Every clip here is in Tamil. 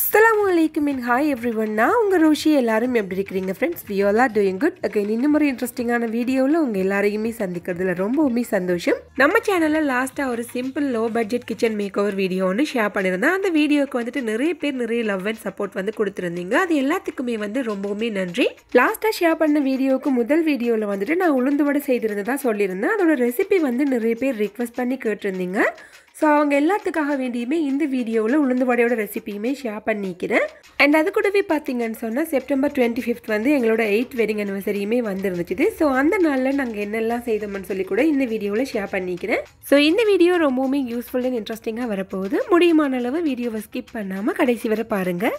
அஸ்லாம் வலைக்கும் இன் ஹாய் எவ்ரி ஒன் நான் உங்கள் ரோஷி எல்லாரும் எப்படி இருக்கிறீங்க friends we all are doing good okay இன்னும் ஒரு இன்ட்ரெஸ்டிங்கான வீடியோவில் உங்கள் எல்லாரையுமே சந்திக்கிறதுல ரொம்பவுமே சந்தோஷம் நம்ம சேனலில் லாஸ்ட்டாக ஒரு simple low budget kitchen makeover video ஒன்று ஷேர் பண்ணியிருந்தேன் அந்த வீடியோக்கு வந்துட்டு நிறைய பேர் நிறைய லவ் அண்ட் சப்போர்ட் வந்து கொடுத்துருந்தீங்க அது எல்லாத்துக்குமே வந்து ரொம்பவுமே நன்றி லாஸ்ட்டாக ஷேர் பண்ண வீடியோவுக்கு முதல் வீடியோவில் வந்துட்டு நான் உளுந்து வடை செய்திருந்ததாக சொல்லியிருந்தேன் அதோட ரெசிபி வந்து நிறைய பேர் ரிக்வஸ்ட் பண்ணி கேட்டிருந்தீங்க ஸோ அவங்க எல்லாத்துக்காக வேண்டியுமே இந்த வீடியோவில் உளுந்து வடையோட ரெசிபியுமே ஷேர் பண்ணிக்கிறேன் அண்ட் அது கூடவே பார்த்தீங்கன்னு சொன்னால் செப்டம்பர் டுவெண்ட்டி ஃபிஃப்த் வந்து எங்களோட எயிட் வெட்டிங் அனிவர்சரியுமே வந்துருந்துச்சு ஸோ அந்த நாளில் நாங்கள் என்னெல்லாம் செய்தோம்னு சொல்லி கூட இந்த வீடியோவில் ஷேர் பண்ணிக்கிறேன் ஸோ இந்த வீடியோ ரொம்பவுமே யூஸ்ஃபுல் அண்ட் இன்ட்ரெஸ்டிங்காக வரப்போகுது முடியுமான அளவு வீடியோவை ஸ்கிப் பண்ணாமல் கடைசி வரை பாருங்கள்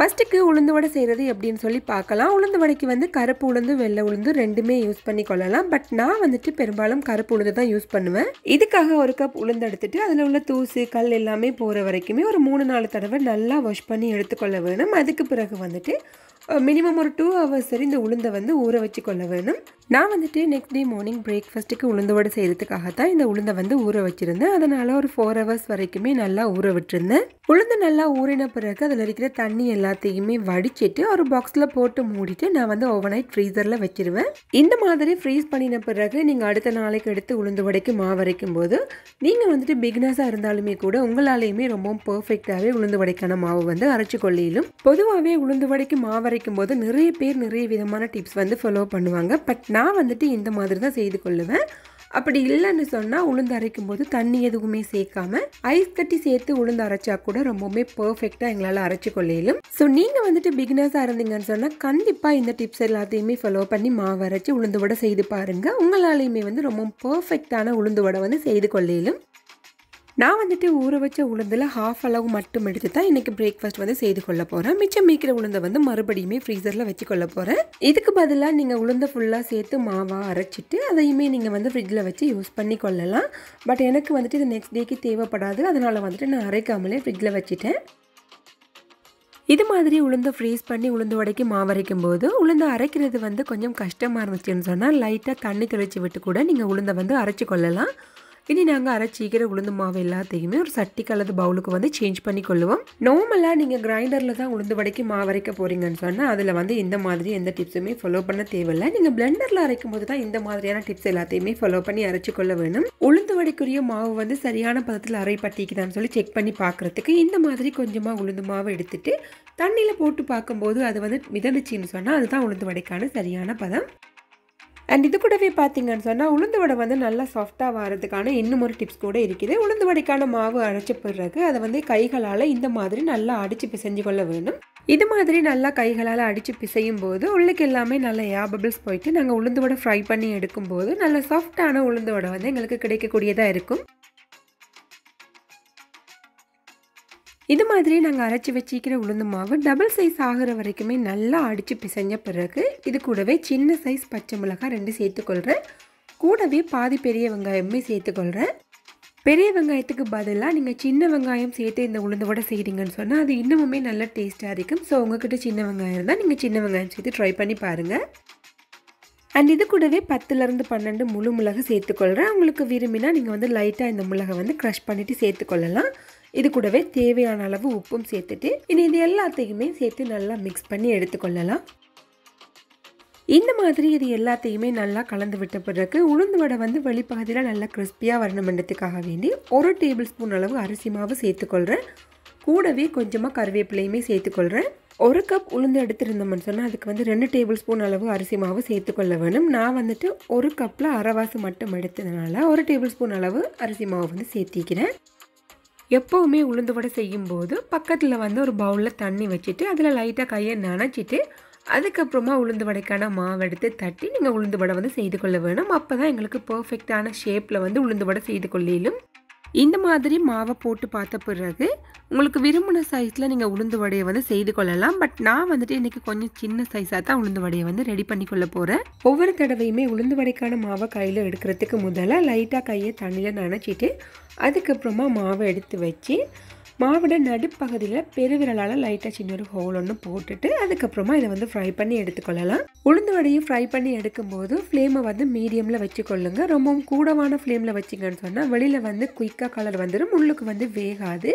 ஃபஸ்ட்டுக்கு உளுந்து வடை செய்கிறது எப்படின்னு சொல்லி பார்க்கலாம் உளுந்து வடைக்கு வந்து கருப்பு உளுந்து வெள்ளை உளுந்து ரெண்டுமே யூஸ் பண்ணி கொள்ளலாம் பட் நான் வந்துட்டு பெரும்பாலும் கருப்பு உளுந்து தான் யூஸ் பண்ணுவேன் இதுக்காக ஒரு கப் உளுந்து எடுத்துட்டு அதில் உள்ள தூசு கல் எல்லாமே போகிற வரைக்குமே ஒரு மூணு நாலு தடவை நல்லா வாஷ் பண்ணி எடுத்துக்கொள்ள வேணும் அதுக்கு பிறகு வந்துட்டு மினிமம் ஒரு டூ ஹவர்ஸ் சரி இந்த உளுந்தை வந்து ஊற வச்சு கொள்ள வேணும் நான் வந்துட்டு நெக்ஸ்ட் டே மார்னிங் பிரேக்ஃபாஸ்ட்டுக்கு உளுந்தோடு செய்கிறதுக்காக தான் இந்த உளுந்தை வந்து ஊற வச்சுருந்தேன் அதனால் ஒரு ஃபோர் ஹவர்ஸ் வரைக்குமே நல்லா ஊற விட்டுருந்தேன் உளுந்து நல்லா ஊறின பிறகு அதில் இருக்கிற தண்ணி எல்லாத்தையுமே வடிச்சிட்டு ஒரு பாக்ஸில் போட்டு மூடிட்டு நான் வந்து ஓவர் நைட் ஃப்ரீசரில் வச்சுருவேன் இந்த மாதிரி ஃப்ரீஸ் பண்ணின பிறகு நீங்கள் அடுத்த நாளைக்கு எடுத்து உளுந்து வடைக்கு மாவரைக்கும் போது நீங்கள் வந்துட்டு பிக்னஸாக இருந்தாலுமே கூட உங்களாலேயுமே ரொம்பவும் பர்ஃபெக்டாகவே உளுந்து வடைக்கான மாவு வந்து அரைச்சி கொள்ளையிலும் பொதுவாகவே உளுந்து வடைக்கு மாவரை சமைக்கும்போது நிறைய பேர் நிறைய விதமான டிப்ஸ் வந்து ஃபாலோ பண்ணுவாங்க பட் நான் வந்துட்டு இந்த மாதிரி தான் செய்து கொள்ளுவேன் அப்படி இல்லைன்னு சொன்னால் உளுந்து அரைக்கும் போது தண்ணி எதுவுமே சேர்க்காம ஐஸ் கட்டி சேர்த்து உளுந்து அரைச்சா கூட ரொம்பவுமே பர்ஃபெக்டாக எங்களால் அரைச்சி கொள்ளையிலும் ஸோ நீங்கள் வந்துட்டு பிகினர்ஸாக இருந்தீங்கன்னு சொன்னால் கண்டிப்பாக இந்த டிப்ஸ் எல்லாத்தையுமே ஃபாலோ பண்ணி மாவு அரைச்சி உளுந்து வடை செய்து பாருங்கள் உங்களாலையுமே வந்து ரொம்ப பர்ஃபெக்டான உளுந்து வடை வந்து செய்து கொள்ளையிலும் நான் வந்துட்டு ஊற வச்ச உளுந்தில் ஹாஃப் அளவு மட்டும் எடுத்து தான் இன்றைக்கி பிரேக்ஃபாஸ்ட் வந்து செய்து கொள்ள போகிறேன் மிச்சம் மீக்கிற உளுந்தை வந்து மறுபடியுமே ஃப்ரீசரில் வச்சு கொள்ள போகிறேன் இதுக்கு பதிலாக நீங்கள் உளுந்தை ஃபுல்லாக சேர்த்து மாவாக அரைச்சிட்டு அதையுமே நீங்கள் வந்து ஃப்ரிட்ஜில் வச்சு யூஸ் பண்ணி கொள்ளலாம் பட் எனக்கு வந்துட்டு இது நெக்ஸ்ட் டேக்கு தேவைப்படாது அதனால் வந்துட்டு நான் அரைக்காமலே ஃப்ரிட்ஜில் வச்சுட்டேன் இது மாதிரி உளுந்தை ஃப்ரீஸ் பண்ணி உளுந்து உடைக்கி மாவரைக்கும் போது உளுந்து அரைக்கிறது வந்து கொஞ்சம் கஷ்டமாக இருந்துச்சுன்னு சொன்னால் லைட்டாக தண்ணி தெளித்து விட்டு கூட நீங்கள் உளுந்தை வந்து அரைச்சி கொள்ளலாம் இனி நாங்கள் அரைச்சிக்கிற உளுந்து மாவு எல்லாத்தையுமே ஒரு சட்டிக்கு அல்லது பவுலுக்கு வந்து சேஞ்ச் பண்ணி கொள்ளுவோம் நார்மலாக நீங்கள் கிரைண்டரில் தான் உளுந்து வடைக்கு மாவு அரைக்க போகிறீங்கன்னு சொன்னால் அதில் வந்து இந்த மாதிரி எந்த டிப்ஸுமே ஃபாலோ பண்ண தேவையில்லை நீங்கள் பிளெண்டரில் அரைக்கும் போது தான் இந்த மாதிரியான டிப்ஸ் எல்லாத்தையுமே ஃபாலோ பண்ணி அரைச்சி கொள்ள வேணும் உளுந்து வடைக்குரிய மாவு வந்து சரியான பதத்தில் அரை பட்டிக்குதான்னு சொல்லி செக் பண்ணி பார்க்குறதுக்கு இந்த மாதிரி கொஞ்சமாக உளுந்து மாவு எடுத்துட்டு தண்ணியில் போட்டு பார்க்கும்போது அது வந்து மிதந்துச்சின்னு சொன்னால் அதுதான் உளுந்து வடைக்கான சரியான பதம் அண்ட் இது கூடவே பார்த்தீங்கன்னு சொன்னால் உளுந்து வடை வந்து நல்லா சாஃப்டாக வரதுக்கான இன்னும் ஒரு டிப்ஸ் கூட இருக்குது உளுந்து வடைக்கான மாவு அரைச்ச பிறகு அதை வந்து கைகளால் இந்த மாதிரி நல்லா அடித்து பிசைஞ்சு கொள்ள வேணும் இது மாதிரி நல்லா கைகளால் அடித்து பிசையும் போது உள்ளுக்கு எல்லாமே நல்லா ஏபபிள்ஸ் போயிட்டு நாங்கள் உளுந்து வடை ஃப்ரை பண்ணி எடுக்கும்போது நல்ல சாஃப்டான உளுந்து வடை வந்து எங்களுக்கு கிடைக்கக்கூடியதாக இருக்கும் இது மாதிரி நாங்கள் அரைச்சி வச்சிக்கிற உளுந்து மாவு டபுள் சைஸ் ஆகிற வரைக்குமே நல்லா அடித்து பிசைஞ்ச பிறகு இது கூடவே சின்ன சைஸ் பச்சை மிளகாய் ரெண்டு சேர்த்துக்கொள்கிறேன் கூடவே பாதி பெரிய வெங்காயமே சேர்த்துக்கொள்கிறேன் பெரிய வெங்காயத்துக்கு பதிலாக நீங்கள் சின்ன வெங்காயம் சேர்த்து இந்த உளுந்தோட செய்கிறீங்கன்னு சொன்னால் அது இன்னமுமே நல்ல டேஸ்ட்டாக இருக்கும் ஸோ உங்ககிட்ட சின்ன வெங்காயம் இருந்தால் நீங்கள் சின்ன வெங்காயம் சேர்த்து ட்ரை பண்ணி பாருங்கள் அண்ட் இது கூடவே பத்துலேருந்து பன்னெண்டு முழு மிளகு சேர்த்துக்கொள்கிறேன் உங்களுக்கு விரும்பினா நீங்கள் வந்து லைட்டாக இந்த மிளகை வந்து க்ரஷ் பண்ணிவிட்டு சேர்த்துக்கொள்ளலாம் இது கூடவே தேவையான அளவு உப்பும் சேர்த்துட்டு இனி இது எல்லாத்தையுமே சேர்த்து நல்லா மிக்ஸ் பண்ணி எடுத்துக்கொள்ளலாம் இந்த மாதிரி இது எல்லாத்தையுமே நல்லா கலந்து விட்ட பிறகு உளுந்து வடை வந்து வெளிப்பகுதியில் நல்லா கிறிஸ்பியாக வரணுமென்றதுக்காக வேண்டி ஒரு டேபிள் ஸ்பூன் அளவு அரிசி மாவு சேர்த்துக்கொள்கிறேன் கூடவே கொஞ்சமாக கருவேப்பிலையுமே சேர்த்துக்கொள்கிறேன் ஒரு கப் உளுந்து எடுத்திருந்தோம்னு சொன்னால் அதுக்கு வந்து ரெண்டு டேபிள் ஸ்பூன் அளவு அரிசி மாவு சேர்த்துக்கொள்ள வேணும் நான் வந்துட்டு ஒரு கப்பில் அரைவாசு மட்டும் எடுத்ததுனால ஒரு டேபிள் ஸ்பூன் அளவு அரிசி மாவு வந்து சேர்த்திக்கிறேன் எப்போவுமே உளுந்து வடை செய்யும்போது பக்கத்தில் வந்து ஒரு பவுலில் தண்ணி வச்சுட்டு அதில் லைட்டாக கையை நனைச்சிட்டு அதுக்கப்புறமா உளுந்து வடைக்கான மாவு எடுத்து தட்டி நீங்கள் உளுந்து வடை வந்து செய்து கொள்ள வேணும் அப்போ தான் எங்களுக்கு பர்ஃபெக்டான ஷேப்பில் வந்து உளுந்து வடை செய்து கொள்ளிலும் இந்த மாதிரி மாவை போட்டு பார்த்த பிறகு உங்களுக்கு விரும்பின சைஸில் நீங்கள் உளுந்து வடையை வந்து செய்து கொள்ளலாம் பட் நான் வந்துட்டு இன்றைக்கி கொஞ்சம் சின்ன சைஸாக தான் உளுந்து வடையை வந்து ரெடி பண்ணி கொள்ள போகிறேன் ஒவ்வொரு தடவையுமே உளுந்து வடைக்கான மாவை கையில் எடுக்கிறதுக்கு முதல்ல லைட்டாக கையை தண்ணியில் நனைச்சிட்டு அதுக்கப்புறமா மாவை எடுத்து வச்சு மாவிட நடுப்பகுதியில் பெருவிரலால் லைட்டாக சின்ன ஒரு ஹோல் ஒன்று போட்டுட்டு அதுக்கப்புறமா இதை வந்து ஃப்ரை பண்ணி எடுத்துக்கொள்ளலாம் உளுந்து வடையும் ஃப்ரை பண்ணி எடுக்கும்போது ஃப்ளேமை வந்து மீடியமில் வச்சுக்கொள்ளுங்க ரொம்பவும் கூடவான ஃப்ளேமில் வச்சிங்கன்னு சொன்னால் வெளியில் வந்து குயிக்காக கலர் வந்துடும் உள்ளுக்கு வந்து வேகாது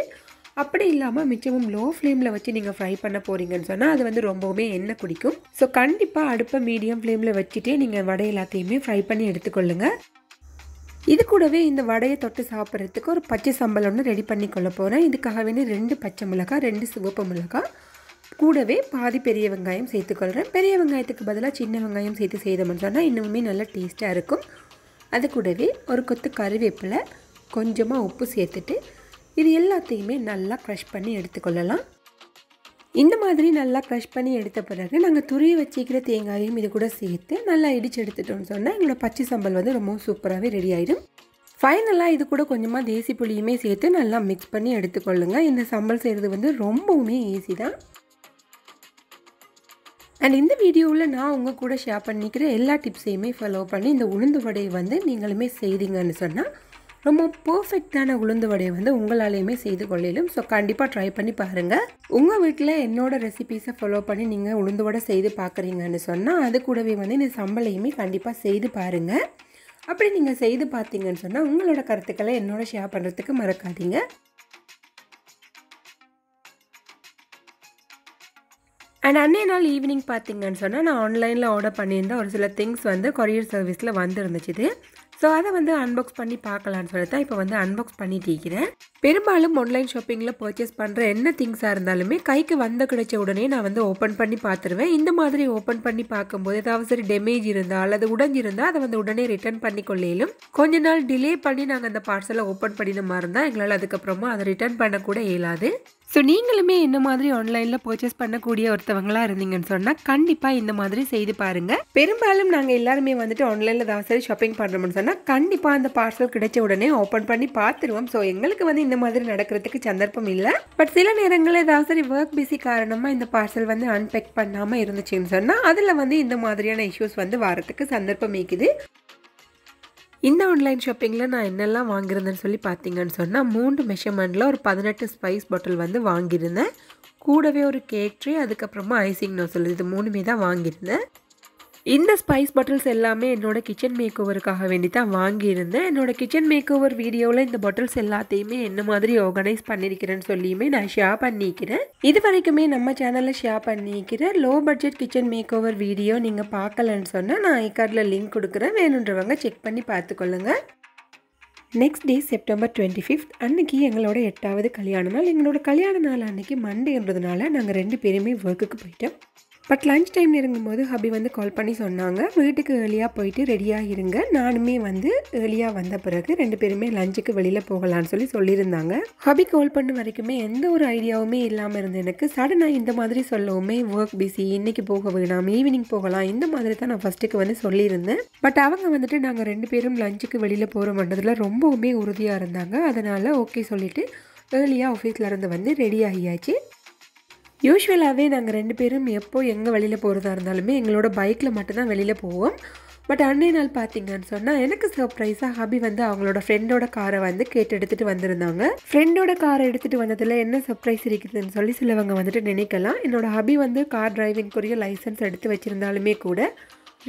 அப்படி இல்லாமல் மிச்சமும் லோ ஃப்ளேமில் வச்சு நீங்கள் ஃப்ரை பண்ண போகிறீங்கன்னு சொன்னால் அது வந்து ரொம்பவுமே எண்ணெய் குடிக்கும் ஸோ கண்டிப்பாக அடுப்பை மீடியம் ஃப்ளேமில் வச்சுட்டே நீங்கள் வடை எல்லாத்தையுமே ஃப்ரை பண்ணி எடுத்துக்கொள்ளுங்கள் இது கூடவே இந்த வடையை தொட்டு சாப்பிட்றதுக்கு ஒரு பச்சை சம்பளம் ஒன்று ரெடி பண்ணி கொள்ள போகிறேன் இதுக்காக வேண்டி ரெண்டு பச்சை மிளகாய் ரெண்டு சிவப்பு மிளகாய் கூடவே பாதி பெரிய வெங்காயம் சேர்த்துக்கொள்கிறேன் பெரிய வெங்காயத்துக்கு பதிலாக சின்ன வெங்காயம் சேர்த்து செய்தோம்னு சொன்னால் இன்னுமே நல்லா டேஸ்ட்டாக இருக்கும் அது கூடவே ஒரு கொத்து கருவேப்பிலை கொஞ்சமாக உப்பு சேர்த்துட்டு இது எல்லாத்தையுமே நல்லா க்ரஷ் பண்ணி எடுத்துக்கொள்ளலாம் இந்த மாதிரி நல்லா க்ரஷ் பண்ணி எடுத்த பிறகு நாங்கள் துரிய வச்சிக்கிற தேங்காயும் இது கூட சேர்த்து நல்லா இடித்து எடுத்துட்டோம்னு சொன்னால் எங்களோட பச்சை சம்பல் வந்து ரொம்ப சூப்பராகவே ரெடி ஆகிடும் ஃபைனலாக இது கூட கொஞ்சமாக தேசி புளியுமே சேர்த்து நல்லா மிக்ஸ் பண்ணி எடுத்துக்கொள்ளுங்கள் இந்த சம்பல் செய்கிறது வந்து ரொம்பவுமே ஈஸி தான் அண்ட் இந்த வீடியோவில் நான் உங்கள் கூட ஷேர் பண்ணிக்கிற எல்லா டிப்ஸையுமே ஃபாலோ பண்ணி இந்த உளுந்து வடையை வந்து நீங்களுமே செய்தீங்கன்னு சொன்னால் ரொம்ப பர்ஃபெக்டான உளுந்து வடையை வந்து உங்களாலேயுமே செய்து கொள்ளிடும் ஸோ கண்டிப்பாக ட்ரை பண்ணி பாருங்கள் உங்கள் வீட்டில் என்னோட ரெசிபீஸை ஃபாலோ பண்ணி நீங்கள் உளுந்து வடை செய்து பார்க்குறீங்கன்னு சொன்னால் அது கூடவே வந்து இந்த சம்பளையுமே கண்டிப்பாக செய்து பாருங்கள் அப்படி நீங்கள் செய்து பார்த்தீங்கன்னு சொன்னால் உங்களோட கருத்துக்களை என்னோட ஷேர் பண்ணுறதுக்கு மறக்காதீங்க அண்ட் அன்னைய நாள் ஈவினிங் பார்த்தீங்கன்னு சொன்னால் நான் ஆன்லைனில் ஆர்டர் பண்ணியிருந்த ஒரு சில திங்ஸ் வந்து கொரியர் சர்வீஸில் வந்துருந்துச்சு ஸோ அதை வந்து அன்பாக்ஸ் பண்ணி பார்க்கலான்னு சொல்லி தான் இப்போ வந்து அன்பாக்ஸ் பண்ணிட்டு இருக்கிறேன் பெரும்பாலும் ஆன்லைன் ஷாப்பிங்கில் பர்ச்சேஸ் பண்ணுற என்ன திங்ஸாக இருந்தாலுமே கைக்கு வந்த கிடைச்ச உடனே நான் வந்து ஓப்பன் பண்ணி பார்த்துருவேன் இந்த மாதிரி ஓப்பன் பண்ணி பார்க்கும்போது ஏதாவது சரி டேமேஜ் இருந்தால் அல்லது உடஞ்சிருந்தால் அதை வந்து உடனே ரிட்டர்ன் கொள்ளையிலும் கொஞ்ச நாள் டிலே பண்ணி நாங்கள் அந்த பார்சலை ஓப்பன் பண்ணின மாதிரி இருந்தால் எங்களால் அதுக்கப்புறமா அதை ரிட்டர்ன் பண்ணக்கூட இயலாது ஸோ நீங்களுமே இந்த மாதிரி ஆன்லைனில் பர்ச்சேஸ் பண்ணக்கூடிய ஒருத்தவங்களாக இருந்தீங்கன்னு சொன்னால் கண்டிப்பாக இந்த மாதிரி செய்து பாருங்கள் பெரும்பாலும் நாங்கள் எல்லாருமே வந்துட்டு ஆன்லைனில் தான் சரி ஷாப்பிங் பண்ணுறோம்னு சொன்னால் கண்டிப்பாக அந்த பார்சல் கிடைச்ச உடனே ஓப்பன் பண்ணி பார்த்துருவோம் ஸோ எங்களுக்கு வந்து இந்த மாதிரி நடக்கிறதுக்கு சந்தர்ப்பம் இல்லை பட் சில நேரங்களில் ஏதாவது சரி ஒர்க் பிஸி காரணமாக இந்த பார்சல் வந்து அன்பேக் பண்ணாமல் இருந்துச்சுன்னு சொன்னால் அதில் வந்து இந்த மாதிரியான இஷ்யூஸ் வந்து வரத்துக்கு சந்தர்ப்பம் இருக்குது இந்த ஆன்லைன் ஷாப்பிங்கில் நான் என்னெல்லாம் வாங்கியிருந்தேன்னு சொல்லி பார்த்தீங்கன்னு சொன்னால் மூன்று மெஷர்மெண்ட்டில் ஒரு பதினெட்டு ஸ்பைஸ் பாட்டில் வந்து வாங்கியிருந்தேன் கூடவே ஒரு கேக் ட்ரீ அதுக்கப்புறமா ஐசிங் சொல்லுது இது மூணுமே தான் வாங்கியிருந்தேன் இந்த ஸ்பைஸ் பாட்டில்ஸ் எல்லாமே என்னோட கிச்சன் மேக் ஓவருக்காக வேண்டி தான் வாங்கியிருந்தேன் என்னோட கிச்சன் மேக் ஓவர் வீடியோவில் இந்த பாட்டில்ஸ் எல்லாத்தையுமே என்ன மாதிரி ஆர்கனைஸ் பண்ணியிருக்கிறேன்னு சொல்லியுமே நான் ஷேர் பண்ணிக்கிறேன் இது வரைக்குமே நம்ம சேனலில் ஷேர் பண்ணிக்கிற low budget kitchen makeover video நீங்கள் பார்க்கலன்னு சொன்னால் நான் ஐகார்டில் லிங்க் கொடுக்குறேன் வேணுன்றவங்க செக் பண்ணி பார்த்துக்கொள்ளுங்க next day September twenty fifth அன்னைக்கு எங்களோட எட்டாவது கல்யாண நாள் எங்களோட கல்யாண நாள் அன்னைக்கு மண்டேன்றதுனால நாங்கள் ரெண்டு பேருமே ஒர்க்குக்கு போயிட்டோம் பட் லஞ்ச் டைம் போது ஹபி வந்து கால் பண்ணி சொன்னாங்க வீட்டுக்கு ஏர்லியாக போயிட்டு ரெடியாக இருங்க நானுமே வந்து ஏர்லியாக வந்த பிறகு ரெண்டு பேருமே லஞ்சுக்கு வெளியில் போகலான்னு சொல்லி சொல்லியிருந்தாங்க ஹபி கால் பண்ண வரைக்குமே எந்த ஒரு ஐடியாவுமே இல்லாமல் இருந்தது எனக்கு சடனாக இந்த மாதிரி சொல்லவுமே ஒர்க் பிஸி இன்றைக்கி போக வேணாம் ஈவினிங் போகலாம் இந்த மாதிரி தான் நான் ஃபஸ்ட்டுக்கு வந்து சொல்லியிருந்தேன் பட் அவங்க வந்துட்டு நாங்கள் ரெண்டு பேரும் லஞ்சுக்கு வெளியில் போகிற மட்டத்தில் ரொம்பவுமே உறுதியாக இருந்தாங்க அதனால் ஓகே சொல்லிவிட்டு ஏர்லியாக ஆஃபீஸில் இருந்து வந்து ரெடி ஆகியாச்சு யூஸ்வலாகவே நாங்கள் ரெண்டு பேரும் எப்போ எங்கே வெளியில் போகிறதா இருந்தாலுமே எங்களோட பைக்கில் மட்டும்தான் வெளியில் போவோம் பட் அன்றைய நாள் பார்த்தீங்கன்னு சொன்னால் எனக்கு சர்ப்ரைஸாக ஹபி வந்து அவங்களோட ஃப்ரெண்டோட காரை வந்து கேட்டு எடுத்துகிட்டு வந்திருந்தாங்க ஃப்ரெண்டோட காரை எடுத்துகிட்டு வந்ததில் என்ன சர்ப்ரைஸ் இருக்குதுன்னு சொல்லி சிலவங்க வந்துட்டு நினைக்கலாம் என்னோடய ஹபி வந்து கார் டிரைவிங்க்குரிய லைசன்ஸ் எடுத்து வச்சுருந்தாலுமே கூட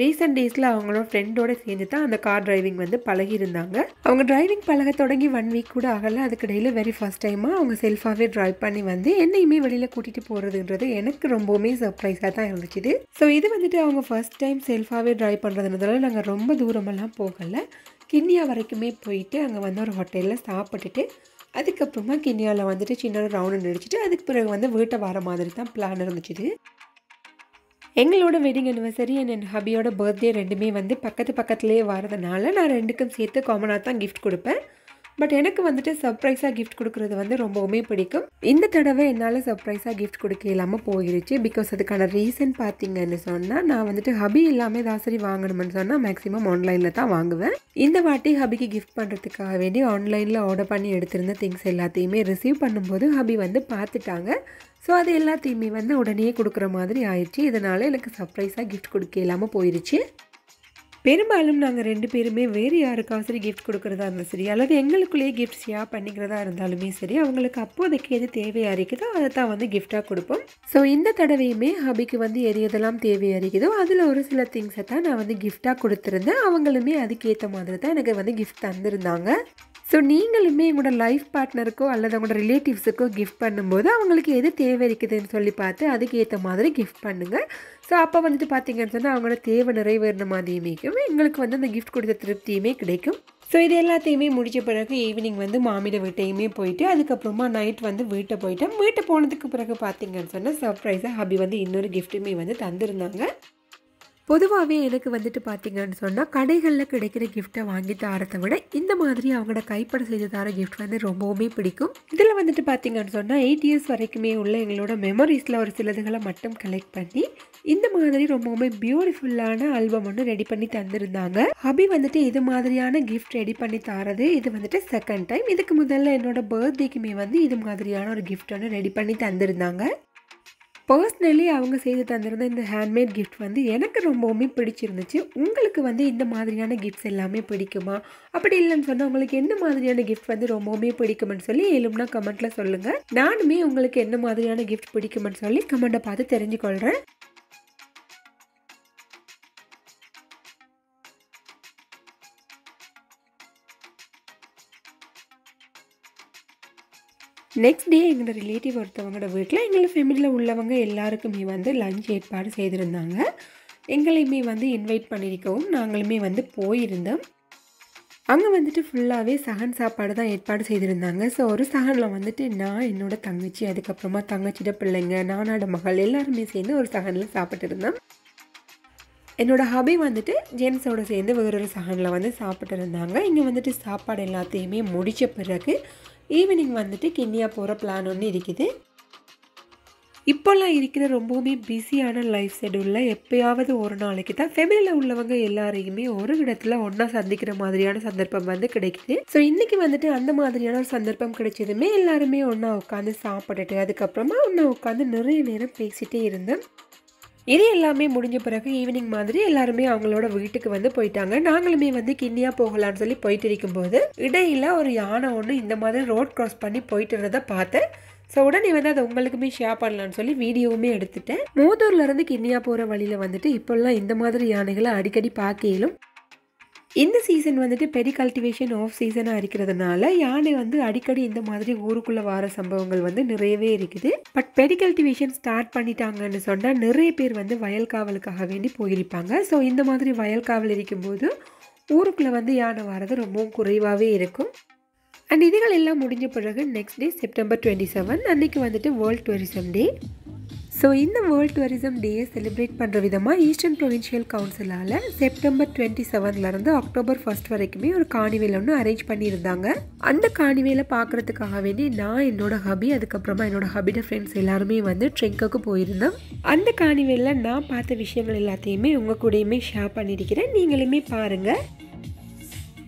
ரீசெண்ட் டேஸில் அவங்களோட ஃப்ரெண்டோட சேர்ந்து தான் அந்த கார் டிரைவிங் வந்து பழகியிருந்தாங்க அவங்க டிரைவிங் பழக தொடங்கி ஒன் வீக் கூட ஆகலை அதுக்கிடையில் வெரி ஃபஸ்ட் டைமாக அவங்க செல்ஃபாகவே ட்ரைவ் பண்ணி வந்து என்னையுமே வெளியில் கூட்டிகிட்டு போகிறதுன்றது எனக்கு ரொம்பவுமே சர்ப்ரைஸாக தான் இருந்துச்சு ஸோ இது வந்துட்டு அவங்க ஃபஸ்ட் டைம் செல்ஃபாகவே ட்ரைவ் பண்ணுறதுனால நாங்கள் ரொம்ப தூரமெல்லாம் போகலை கிண்ணியா வரைக்குமே போயிட்டு அங்கே வந்து ஒரு ஹோட்டலில் சாப்பிட்டுட்டு அதுக்கப்புறமா கிண்ணியாவில் வந்துட்டு சின்ன ஒரு ரவுண்டு நடிச்சிட்டு அதுக்கு பிறகு வந்து வீட்டை வர மாதிரி தான் பிளான் இருந்துச்சு எங்களோட வெட்டிங் அனிவர்சரி அண்ட் என் ஹபியோட பர்த்டே ரெண்டுமே வந்து பக்கத்து பக்கத்துலேயே வரதுனால நான் ரெண்டுக்கும் சேர்த்து காமனாக தான் கிஃப்ட் கொடுப்பேன் பட் எனக்கு வந்துட்டு சர்ப்ரைஸாக கிஃப்ட் கொடுக்குறது வந்து ரொம்பவுமே பிடிக்கும் இந்த தடவை என்னால் சர்ப்ரைஸாக கிஃப்ட் கொடுக்க இல்லாமல் போயிடுச்சு பிகாஸ் அதுக்கான ரீசன் பார்த்தீங்கன்னு சொன்னால் நான் வந்துட்டு ஹபி எல்லாமே தாசரி வாங்கணும்னு சொன்னால் மேக்ஸிமம் ஆன்லைனில் தான் வாங்குவேன் இந்த வாட்டி ஹபிக்கு கிஃப்ட் பண்ணுறதுக்காக வேண்டி ஆன்லைனில் ஆர்டர் பண்ணி எடுத்திருந்த திங்ஸ் எல்லாத்தையுமே ரிசீவ் பண்ணும்போது ஹபி வந்து பார்த்துட்டாங்க ஸோ அது எல்லாத்தையுமே வந்து உடனே கொடுக்குற மாதிரி ஆயிடுச்சு இதனால் எனக்கு சர்ப்ரைஸாக கிஃப்ட் கொடுக்க இல்லாமல் போயிடுச்சு பெரும்பாலும் நாங்கள் ரெண்டு பேருமே வேறு யாருக்காக சரி கிஃப்ட் கொடுக்குறதா இருந்தாலும் சரி அல்லது எங்களுக்குள்ளேயே கிஃப்ட் ஷேர் பண்ணிக்கிறதா இருந்தாலுமே சரி அவங்களுக்கு அப்போதைக்கு எது தேவையாக இருக்குதோ அதை தான் வந்து கிஃப்டாக கொடுப்போம் ஸோ இந்த தடவையுமே ஹபிக்கு வந்து எரியதெல்லாம் தேவையாக இருக்குதோ அதில் ஒரு சில திங்ஸை தான் நான் வந்து கிஃப்டாக கொடுத்துருந்தேன் அவங்களுமே அதுக்கேற்ற மாதிரி தான் எனக்கு வந்து கிஃப்ட் தந்திருந்தாங்க ஸோ நீங்களுமே உங்களோட லைஃப் பார்ட்னருக்கோ அல்லது அவங்களோட ரிலேட்டிவ்ஸுக்கோ கிஃப்ட் பண்ணும்போது அவங்களுக்கு எது தேவை இருக்குதுன்னு சொல்லி பார்த்து அதுக்கேற்ற மாதிரி கிஃப்ட் பண்ணுங்கள் ஸோ அப்போ வந்துட்டு பார்த்தீங்கன்னு சொன்னால் அவங்களோட தேவை நிறைவேறின மாதிரியுமே எங்களுக்கு வந்து அந்த கிஃப்ட் கொடுத்த திருப்தியுமே கிடைக்கும் ஸோ இது எல்லாத்தையுமே முடித்த பிறகு ஈவினிங் வந்து மாமியோட வீட்டையுமே போயிட்டு அதுக்கப்புறமா நைட் வந்து வீட்டை போயிட்டேன் வீட்டை போனதுக்கு பிறகு பார்த்தீங்கன்னு சொன்னால் சர்ப்ரைஸாக ஹபி வந்து இன்னொரு கிஃப்ட்டுமே வந்து தந்திருந்தாங்க பொதுவாகவே எனக்கு வந்துட்டு பார்த்திங்கன்னு சொன்னால் கடைகளில் கிடைக்கிற கிஃப்ட்டை வாங்கி தாரத்தை விட இந்த மாதிரி அவங்களோட கைப்பட செய்து தார கிஃப்ட் வந்து ரொம்பவுமே பிடிக்கும் இதில் வந்துட்டு பார்த்திங்கன்னு சொன்னால் எயிட் இயர்ஸ் வரைக்குமே உள்ள எங்களோட மெமரிஸில் ஒரு சிலதுகளை மட்டும் கலெக்ட் பண்ணி இந்த மாதிரி ரொம்பவுமே பியூட்டிஃபுல்லான ஆல்பம் ஒன்று ரெடி பண்ணி தந்திருந்தாங்க ஹபி வந்துட்டு இது மாதிரியான கிஃப்ட் ரெடி பண்ணி தாரது இது வந்துட்டு செகண்ட் டைம் இதுக்கு முதல்ல என்னோட பர்த்டேக்குமே வந்து இது மாதிரியான ஒரு கிஃப்ட் ஒன்று ரெடி பண்ணி தந்திருந்தாங்க பர்ஸ்னலி அவங்க செய்து தந்திருந்த இந்த ஹேண்ட்மேட் கிஃப்ட் வந்து எனக்கு ரொம்பவுமே பிடிச்சிருந்துச்சு உங்களுக்கு வந்து இந்த மாதிரியான கிஃப்ட்ஸ் எல்லாமே பிடிக்குமா அப்படி இல்லைன்னு சொன்னால் உங்களுக்கு என்ன மாதிரியான கிஃப்ட் வந்து ரொம்பவுமே பிடிக்கும்னு சொல்லி எழும்னா கமெண்ட்டில் சொல்லுங்கள் நானுமே உங்களுக்கு என்ன மாதிரியான கிஃப்ட் பிடிக்கும்னு சொல்லி கமெண்ட்டை பார்த்து தெரிஞ்சுக்கொள்கிறேன் நெக்ஸ்ட் டே எங்களோட ரிலேட்டிவ் ஒருத்தவங்களோட வீட்டில் எங்கள் ஃபேமிலியில் உள்ளவங்க எல்லாருக்குமே வந்து லஞ்ச் ஏற்பாடு செய்திருந்தாங்க எங்களையுமே வந்து இன்வைட் பண்ணியிருக்கவும் நாங்களுமே வந்து போயிருந்தோம் அங்கே வந்துட்டு ஃபுல்லாகவே சகன் சாப்பாடு தான் ஏற்பாடு செய்திருந்தாங்க ஸோ ஒரு சகனில் வந்துட்டு நான் என்னோடய தங்கச்சி அதுக்கப்புறமா தங்கச்சியோட பிள்ளைங்க நானோட மகள் எல்லாருமே சேர்ந்து ஒரு சகனில் சாப்பிட்டு இருந்தோம் என்னோடய ஹபி வந்துட்டு ஜென்ஸோடு சேர்ந்து வேறொரு சகனில் வந்து சாப்பிட்டு இருந்தாங்க இங்கே வந்துட்டு சாப்பாடு எல்லாத்தையுமே முடித்த பிறகு ஈவினிங் வந்துட்டு கிண்ணியா போகிற பிளான் ஒன்று இருக்குது இப்போல்லாம் இருக்கிற ரொம்பவுமே பிஸியான லைஃப் ஷெடியூலில் எப்போயாவது ஒரு நாளைக்கு தான் ஃபேமிலியில் உள்ளவங்க எல்லாரையுமே ஒரு இடத்துல ஒன்றா சந்திக்கிற மாதிரியான சந்தர்ப்பம் வந்து கிடைக்குது ஸோ இன்றைக்கி வந்துட்டு அந்த மாதிரியான ஒரு சந்தர்ப்பம் கிடைச்சதுமே எல்லாருமே ஒன்றா உட்காந்து சாப்பிட்டுட்டு அதுக்கப்புறமா ஒன்றா உட்காந்து நிறைய நேரம் பேசிகிட்டே இருந்தேன் இது எல்லாமே முடிஞ்ச பிறகு ஈவினிங் மாதிரி எல்லாருமே அவங்களோட வீட்டுக்கு வந்து போயிட்டாங்க நாங்களுமே வந்து கிண்ணியா போகலான்னு சொல்லி போயிட்டு இருக்கும்போது இடையில ஒரு யானை ஒன்று இந்த மாதிரி ரோட் கிராஸ் பண்ணி போயிட்டு இருந்ததை பார்த்தேன் ஸோ உடனே வந்து அதை உங்களுக்குமே ஷேர் பண்ணலான்னு சொல்லி வீடியோவுமே எடுத்துட்டேன் மூதூர்லேருந்து கிண்ணியா போகிற வழியில் வந்துட்டு இப்போல்லாம் இந்த மாதிரி யானைகளை அடிக்கடி பார்க்கையிலும் இந்த சீசன் வந்துட்டு பெரி கல்டிவேஷன் ஆஃப் சீசனாக இருக்கிறதுனால யானை வந்து அடிக்கடி இந்த மாதிரி ஊருக்குள்ளே வர சம்பவங்கள் வந்து நிறையவே இருக்குது பட் பெரி கல்டிவேஷன் ஸ்டார்ட் பண்ணிட்டாங்கன்னு சொன்னால் நிறைய பேர் வந்து வயல் காவலுக்காக வேண்டி போயிருப்பாங்க ஸோ இந்த மாதிரி வயல் காவல் இருக்கும்போது ஊருக்குள்ளே வந்து யானை வர்றது ரொம்பவும் குறைவாகவே இருக்கும் அண்ட் இதுகள் எல்லாம் முடிஞ்ச பிறகு next day September twenty seven அன்றைக்கி வந்துட்டு வேர்ல்ட் டூரிசம் டே ஸோ இந்த வேர்ல்ட் டூரிசம் டேயை செலிப்ரேட் பண்ணுற விதமாக ஈஸ்டர்ன் ப்ரொவின்ஷியல் கவுன்சிலால் செப்டம்பர் டுவெண்ட்டி செவன்லேருந்து அக்டோபர் ஃபஸ்ட் வரைக்குமே ஒரு காணிவேல் ஒன்று அரேஞ்ச் பண்ணியிருந்தாங்க அந்த காணிவேலை பார்க்குறதுக்காக வேண்டி நான் என்னோட ஹபி அதுக்கப்புறமா என்னோட ஹபிட ஃப்ரெண்ட்ஸ் எல்லாருமே வந்து ட்ரெங்குக்கு போயிருந்தோம் அந்த காணிவேலில் நான் பார்த்த விஷயங்கள் எல்லாத்தையுமே உங்கள் கூடயுமே ஷேர் பண்ணியிருக்கிறேன் நீங்களுமே பாருங்கள்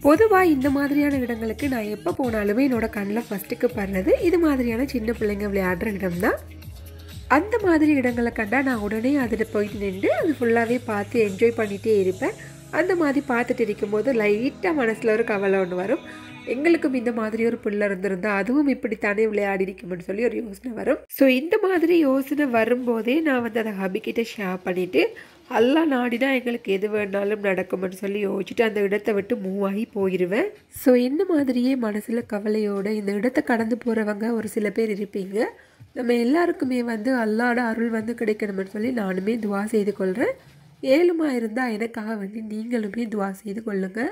பொதுவாக இந்த மாதிரியான இடங்களுக்கு நான் எப்போ போனாலுமே என்னோடய கண்ணில் ஃபஸ்ட்டுக்கு பண்ணது இது மாதிரியான சின்ன பிள்ளைங்க விளையாடுற இடம் தான் அந்த மாதிரி இடங்களை கண்டால் நான் உடனே அதில் போயிட்டு நின்று அது ஃபுல்லாகவே பார்த்து என்ஜாய் பண்ணிகிட்டே இருப்பேன் அந்த மாதிரி பார்த்துட்டு இருக்கும்போது லைட்டாக மனசில் ஒரு கவலை ஒன்று வரும் எங்களுக்கும் இந்த மாதிரி ஒரு புள்ள இருந்திருந்தால் அதுவும் இப்படித்தானே விளையாடி இருக்கும்னு சொல்லி ஒரு யோசனை வரும் ஸோ இந்த மாதிரி யோசனை வரும்போதே நான் வந்து அதை ஹபிக்கிட்ட ஷேர் பண்ணிவிட்டு அல்லா நாடினா எங்களுக்கு எது வேணாலும் நடக்கும்னு சொல்லி யோசிச்சுட்டு அந்த இடத்த விட்டு மூவ் ஆகி போயிடுவேன் ஸோ இந்த மாதிரியே மனசில் கவலையோடு இந்த இடத்த கடந்து போகிறவங்க ஒரு சில பேர் இருப்பீங்க நம்ம எல்லாருக்குமே வந்து அல்லாட அருள் வந்து கிடைக்கணும்னு சொல்லி நானுமே துவா செய்து கொள்கிறேன் ஏழுமா இருந்தால் எனக்காக வந்து நீங்களுமே துவா செய்து கொள்ளுங்கள்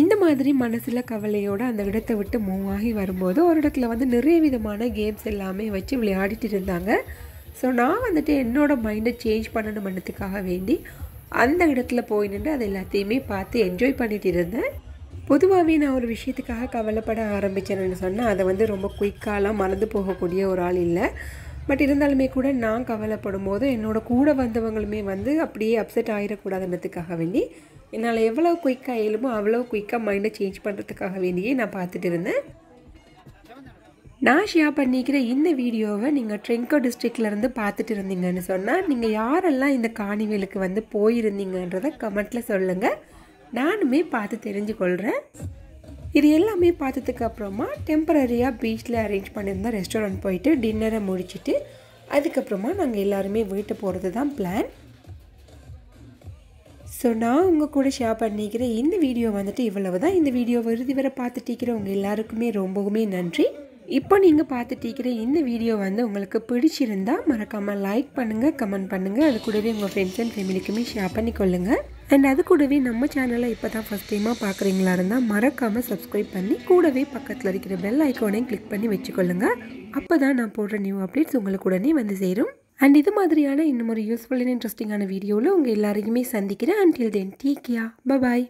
இந்த மாதிரி மனசில் கவலையோடு அந்த இடத்தை விட்டு மூவ் ஆகி வரும்போது ஒரு இடத்துல வந்து நிறைய விதமான கேம்ஸ் எல்லாமே வச்சு விளையாடிட்டு இருந்தாங்க ஸோ நான் வந்துட்டு என்னோடய மைண்டை சேஞ்ச் பண்ணதுக்காக வேண்டி அந்த இடத்துல போய் நின்று அது எல்லாத்தையுமே பார்த்து என்ஜாய் பண்ணிகிட்டு இருந்தேன் பொதுவாகவே நான் ஒரு விஷயத்துக்காக கவலைப்பட ஆரம்பித்தேன்னு சொன்னால் அதை வந்து ரொம்ப குயிக்காலாம் மறந்து போகக்கூடிய ஒரு ஆள் இல்லை பட் இருந்தாலுமே கூட நான் கவலைப்படும் போது என்னோடய கூட வந்தவங்களுமே வந்து அப்படியே அப்செட் ஆகிடக்கூடாதுன்றதுக்காக வேண்டி என்னால் எவ்வளோ குயிக்காக இயலுமோ அவ்வளோ குயிக்காக மைண்டை சேஞ்ச் பண்ணுறதுக்காக வேண்டியே நான் பார்த்துட்டு இருந்தேன் நான் ஷேர் பண்ணிக்கிற இந்த வீடியோவை நீங்கள் ட்ரெங்கோ டிஸ்ட்ரிக்ட்லேருந்து பார்த்துட்டு இருந்தீங்கன்னு சொன்னால் நீங்கள் யாரெல்லாம் இந்த காணிவேலுக்கு வந்து போயிருந்தீங்கன்றத கமெண்ட்டில் சொல்லுங்கள் நானுமே பார்த்து தெரிஞ்சுக்கொள்கிறேன் இது எல்லாமே பார்த்ததுக்கு அப்புறமா டெம்பரரியாக பீச்சில் அரேஞ்ச் பண்ணியிருந்த ரெஸ்டாரண்ட் போயிட்டு டின்னரை முடிச்சுட்டு அதுக்கப்புறமா நாங்கள் எல்லாருமே வீட்டு போகிறது தான் பிளான் ஸோ நான் உங்கள் கூட ஷேர் பண்ணிக்கிற இந்த வீடியோ வந்துட்டு இவ்வளவு தான் இந்த வீடியோ விருதி வரை பார்த்துட்டு இருக்கிற உங்கள் எல்லாருக்குமே ரொம்பவுமே நன்றி இப்போ நீங்கள் பார்த்துட்டிருக்கிற இந்த வீடியோ வந்து உங்களுக்கு பிடிச்சிருந்தா மறக்காமல் லைக் பண்ணுங்கள் கமெண்ட் பண்ணுங்கள் அது கூடவே உங்கள் ஃப்ரெண்ட்ஸ் அண்ட் ஃபேமிலிக்குமே ஷேர் பண்ணிக்கொள்ளுங்க அண்ட் அது கூடவே நம்ம சேனலை இப்போ தான் ஃபஸ்ட் டைமாக பார்க்குறீங்களா இருந்தால் மறக்காமல் சப்ஸ்கிரைப் பண்ணி கூடவே பக்கத்தில் இருக்கிற பெல் ஐக்கோனையும் கிளிக் பண்ணி வச்சுக்கொள்ளுங்க அப்போ தான் நான் போடுற நியூ அப்டேட்ஸ் உங்களுக்கு உடனே வந்து சேரும் அண்ட் இது மாதிரியான இன்னும் ஒரு யூஸ்ஃபுல்லான இன்ட்ரெஸ்டிங்கான வீடியோவில் உங்கள் எல்லாரையுமே சந்திக்கிறேன் அண்டில் தென் டீக்கியா பபாய்